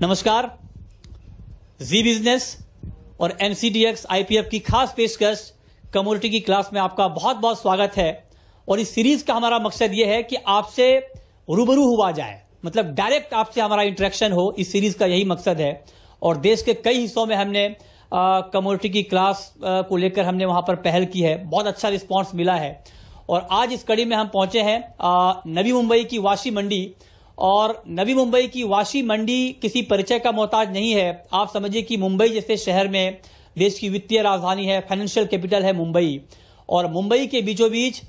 नमस्कार जी बिजनेस और एनसीडीएक्स आईपीएफ की खास पेशकश कम्युनिटी की क्लास में आपका बहुत बहुत स्वागत है और इस सीरीज का हमारा मकसद यह है कि आपसे रूबरू हुआ जाए मतलब डायरेक्ट आपसे हमारा इंटरेक्शन हो इस सीरीज का यही मकसद है और देश के कई हिस्सों में हमने कम्युनिटी की क्लास आ, को लेकर हमने वहां पर पहल की है बहुत अच्छा रिस्पॉन्स मिला है और आज इस कड़ी में हम पहुंचे हैं नवी मुंबई की वाशी मंडी और नवी मुंबई की वाशी मंडी किसी परिचय का मोहताज नहीं है आप समझिए कि मुंबई जैसे शहर में देश की वित्तीय राजधानी है फाइनेंशियल कैपिटल है मुंबई और मुंबई के बीचों बीच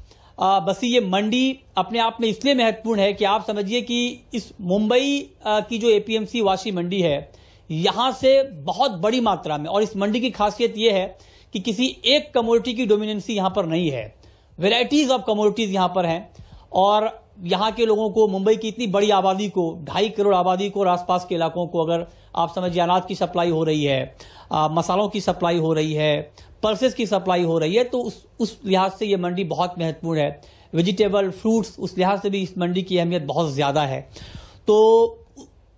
बसी ये मंडी अपने आप में इसलिए महत्वपूर्ण है कि आप समझिए कि इस मुंबई की जो एपीएमसी वाशी मंडी है यहां से बहुत बड़ी मात्रा में और इस मंडी की खासियत यह है कि किसी एक कम्योडिटी की डोमिनेंसी यहां पर नहीं है वेराइटीज ऑफ कम्योडिटीज यहां पर हैं और यहाँ के लोगों को मुंबई की इतनी बड़ी आबादी को ढाई करोड़ आबादी को और आसपास के इलाकों को अगर आप समझिए अनाज की सप्लाई हो रही है आ, मसालों की सप्लाई हो रही है पर्सेस की सप्लाई हो रही है तो उस उस लिहाज से ये मंडी बहुत महत्वपूर्ण है वेजिटेबल फ्रूट्स उस लिहाज से भी इस मंडी की अहमियत बहुत ज़्यादा है तो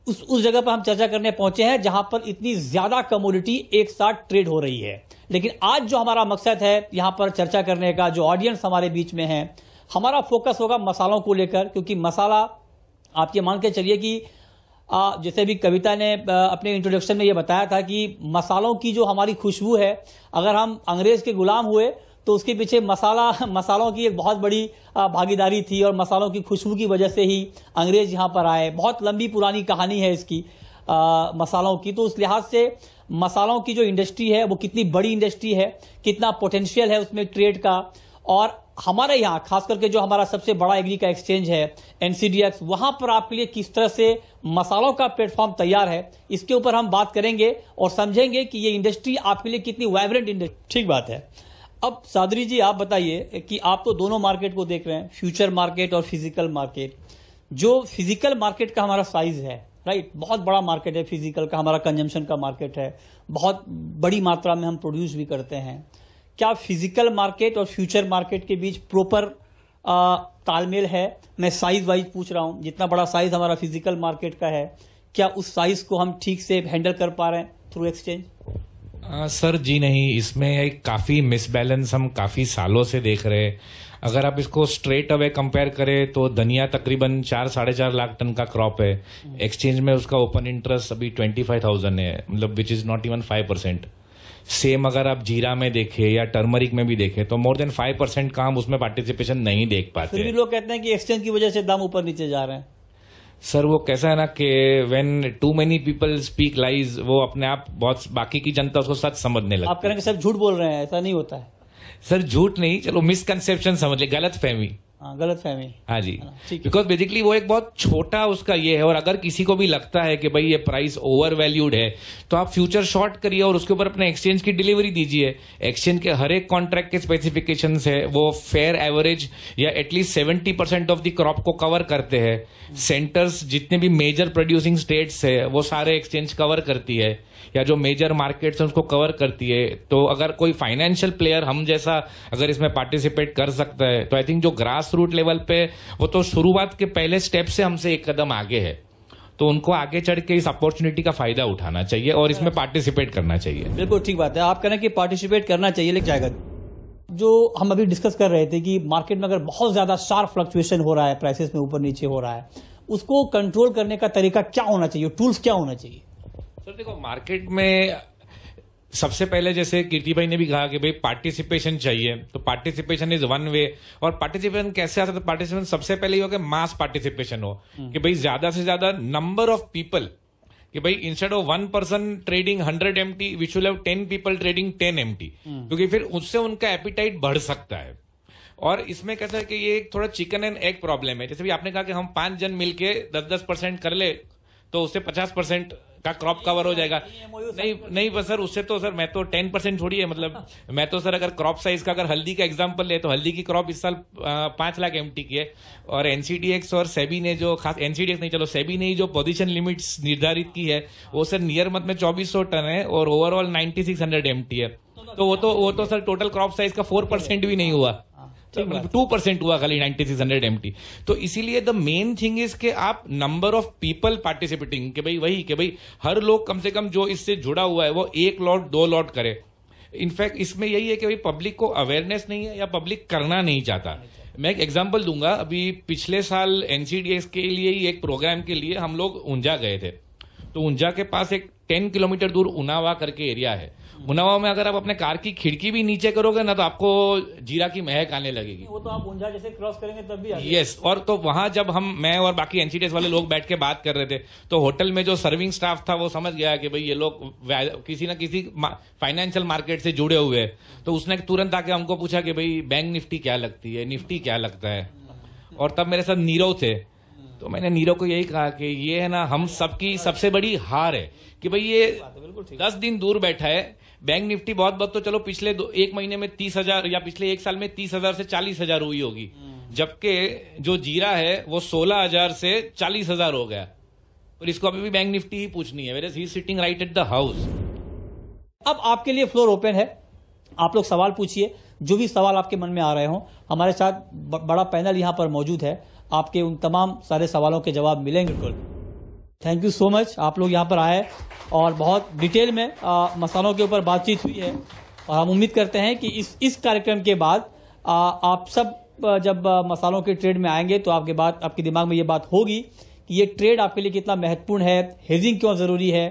उस उस जगह पर हम चर्चा करने पहुंचे हैं जहां पर इतनी ज़्यादा कमोडिटी एक साथ ट्रेड हो रही है लेकिन आज जो हमारा मकसद है यहाँ पर चर्चा करने का जो ऑडियंस हमारे बीच में है हमारा फोकस होगा मसालों को लेकर क्योंकि मसाला आप ये मान के चलिए कि जैसे भी कविता ने अपने इंट्रोडक्शन में ये बताया था कि मसालों की जो हमारी खुशबू है अगर हम अंग्रेज के गुलाम हुए तो उसके पीछे मसाला मसालों की एक बहुत बड़ी भागीदारी थी और मसालों की खुशबू की वजह से ही अंग्रेज यहाँ पर आए बहुत लंबी पुरानी कहानी है इसकी आ, मसालों की तो उस लिहाज से मसालों की जो इंडस्ट्री है वो कितनी बड़ी इंडस्ट्री है कितना पोटेंशियल है उसमें ट्रेड का और हमारे यहाँ खास करके जो हमारा सबसे बड़ा एग्री का एक्सचेंज है एनसीडीएक्स वहां पर आपके लिए किस तरह से मसालों का प्लेटफॉर्म तैयार है इसके ऊपर हम बात करेंगे और समझेंगे कि ये इंडस्ट्री आपके लिए कितनी वाइब्रेंट इंडस्ट्री ठीक बात है अब सादरी जी आप बताइए कि आप तो दोनों मार्केट को देख रहे हैं फ्यूचर मार्केट और फिजिकल मार्केट जो फिजिकल मार्केट का हमारा साइज है राइट बहुत बड़ा मार्केट है फिजिकल का हमारा कंजम्पशन का मार्केट है बहुत बड़ी मात्रा में हम प्रोड्यूस भी करते हैं क्या फिजिकल मार्केट और फ्यूचर मार्केट के बीच प्रॉपर तालमेल है मैं साइज वाइज पूछ रहा हूं जितना बड़ा साइज हमारा फिजिकल मार्केट का है क्या उस साइज को हम ठीक से हैंडल कर पा रहे हैं थ्रू एक्सचेंज सर जी नहीं इसमें एक काफी मिसबैलेंस हम काफी सालों से देख रहे हैं अगर आप इसको स्ट्रेट अवे कंपेयर करें तो धनिया तकरीबन चार साढ़े चार लाख टन का क्रॉप है एक्सचेंज हम्म। में उसका ओपन इंटरेस्ट अभी ट्वेंटी फाइव थाउजेंड है मतलब which is not even five percent same अगर आप जीरा में देखें या टर्मरिक में भी देखें तो मोर देन फाइव परसेंट का हम उसमें पार्टिसिपेशन नहीं देख पाते फिर भी लोग कहते हैं कि एक्सचेंज की वजह से दाम ऊपर नीचे जा रहे हैं सर वो कैसा है ना कि when too many people speak lies वो अपने आप बहुत बाकी की जनता उसको सच समझने लगती आप कह रहे हैं सर झूठ बोल रहे हैं ऐसा नहीं होता है सर झूठ नहीं चलो मिसकनसेप्शन समझ ले गलत फहमी हाँ, गलत फहमी हाँ जी बिकॉज बेसिकली वो एक बहुत छोटा उसका ये है और अगर किसी को भी लगता है कि भाई ये प्राइस ओवर वैल्यूड है तो आप फ्यूचर शॉर्ट करिए और उसके ऊपर अपने एक्सचेंज की डिलीवरी दीजिए एक्सचेंज के हर एक कॉन्ट्रैक्ट के स्पेसिफिकेशन है वो फेयर एवरेज या at least seventy percent of the crop को कवर करते हैं सेंटर्स जितने भी मेजर प्रोड्यूसिंग स्टेट्स है वो सारे एक्सचेंज कवर करती है या जो मेजर मार्केट्स है उसको कवर करती है तो अगर कोई फाइनेंशियल प्लेयर हम जैसा अगर इसमें पार्टिसिपेट कर सकता है तो आई थिंक जो ग्रास ग्रास रूट लेवल पे वो तो शुरुआत के पहले स्टेप से हमसे एक कदम आगे है तो उनको आगे चढ़ के इस अपॉर्चुनिटी का फायदा उठाना चाहिए और इसमें पार्टिसिपेट करना चाहिए बिल्कुल ठीक बात है आप कहना कि पार्टिसिपेट करना चाहिए लेकिन जाएगा जो हम अभी डिस्कस कर रहे थे कि मार्केट में अगर बहुत ज्यादा शार्प फ्लक्चुएशन हो रहा है प्राइसेस में ऊपर नीचे हो रहा है उसको कंट्रोल करने का तरीका क्या होना चाहिए टूल्स क्या होना चाहिए सर देखो मार्केट में सबसे पहले जैसे कीर्ति भाई ने भी कहा कि भाई पार्टिसिपेशन चाहिए तो पार्टिसिपेशन इज वन वे और पार्टिसिपेशन कैसे आता है तो पार्टिसिपेशन सबसे पहले ये हो कि मास पार्टिसिपेशन हो हम्म। कि भाई ज्यादा से ज्यादा नंबर ऑफ पीपल कि भाई instead of one person trading hundred M T we should have ten people trading ten M T क्योंकि फिर उससे उनका एपिटाइट बढ़ सकता है और इसमें कैसा है कि ये एक थोड़ा चिकन एंड एग प्रॉब्लम है जैसे भी आपने कहा कि हम पांच जन मिलके दस दस परसेंट कर ले तो उससे पचास परसेंट का क्रॉप कवर हो जाएगा नहीं नहीं बस सर उससे तो सर मैं तो टेन परसेंट छोड़िए मतलब मैं तो सर अगर क्रॉप साइज का अगर हल्दी का एग्जाम्पल ले तो हल्दी की क्रॉप इस साल पांच लाख एम की है और एनसीडीएक्स और सेबी ने जो खास एनसीडीएक्स नहीं चलो सेबी ने जो पोजिशन लिमिट्स निर्धारित की है वो सर नियर मत में चौबीस टन है और ओवरऑल नाइनटी सिक्स है तो, तो वो तो वो तो, तो सर टोटल क्रॉप साइज का फोर परसेंट भी नहीं हुआ तो टू परसेंट हुआ खाली नाइनटी सिक्स हंड्रेड एम तो इसीलिए द मेन थिंग इज के आप नंबर ऑफ पीपल पार्टिसिपेटिंग के भाई वही के भाई हर लोग कम से कम जो इससे जुड़ा हुआ है वो एक लॉट दो लॉट करे इनफैक्ट इसमें यही है कि भाई पब्लिक को अवेयरनेस नहीं है या पब्लिक करना नहीं चाहता मैं एक एग्जाम्पल दूंगा अभी पिछले साल एनसीडीएस के लिए ही एक प्रोग्राम के लिए हम लोग ऊंझा गए थे तो ऊंझा के पास एक टेन किलोमीटर दूर उनावा करके एरिया है उनावा में अगर आप अपने कार की खिड़की भी नीचे करोगे ना तो आपको जीरा की महक आने लगेगी वो तो आप ऊंझा जैसे क्रॉस करेंगे तब भी यस और तो वहां जब हम मैं और बाकी एनसीडीएस वाले लोग बैठ के बात कर रहे थे तो होटल में जो सर्विंग स्टाफ था वो समझ गया कि भाई ये लोग किसी ना किसी फाइनेंशियल मार्केट से जुड़े हुए हैं तो उसने तुरंत आके हमको पूछा कि भाई बैंक निफ्टी क्या लगती है निफ्टी क्या लगता है और तब मेरे साथ नीरव थे तो मैंने नीरव को यही कहा कि ये है ना हम सबकी सबसे बड़ी हार है कि भाई ये दस दिन दूर बैठा है बैंक निफ्टी बहुत बहुत तो चलो पिछले दो एक महीने में तीस हजार या पिछले एक साल में तीस हजार से चालीस हजार हुई होगी जबकि जो जीरा है वो सोलह हजार से चालीस हजार हो गया और इसको अभी भी बैंक निफ्टी ही पूछनी है ही sitting right at the house अब आपके लिए फ्लोर ओपन है आप लोग सवाल पूछिए जो भी सवाल आपके मन में आ रहे हो हमारे साथ बड़ा पैनल यहाँ पर मौजूद है आपके उन तमाम सारे सवालों के जवाब मिलेंगे बिल्कुल थैंक यू सो मच आप लोग यहाँ पर आए और बहुत डिटेल में आ, मसालों के ऊपर बातचीत हुई है और हम उम्मीद करते हैं कि इस इस कार्यक्रम के बाद आ, आप सब जब मसालों के ट्रेड में आएंगे तो आपके बाद आपके दिमाग में ये बात होगी कि ये ट्रेड आपके लिए कितना महत्वपूर्ण है हेजिंग क्यों ज़रूरी है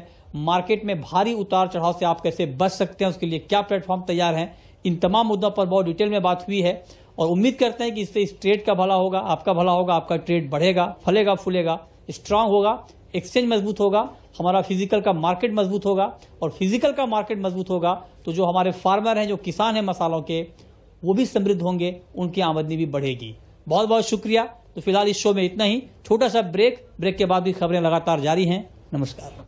मार्केट में भारी उतार चढ़ाव से आप कैसे बच सकते हैं उसके लिए क्या प्लेटफॉर्म तैयार हैं इन तमाम मुद्दों पर बहुत डिटेल में बात हुई है और उम्मीद करते हैं कि इससे इस ट्रेड का भला होगा आपका भला होगा आपका ट्रेड बढ़ेगा फलेगा फूलेगा स्ट्रांग होगा एक्सचेंज मजबूत होगा हमारा फिजिकल का मार्केट मजबूत होगा और फिजिकल का मार्केट मजबूत होगा तो जो हमारे फार्मर हैं जो किसान हैं मसालों के वो भी समृद्ध होंगे उनकी आमदनी भी बढ़ेगी बहुत बहुत शुक्रिया तो फिलहाल इस शो में इतना ही छोटा सा ब्रेक ब्रेक के बाद भी खबरें लगातार जारी हैं नमस्कार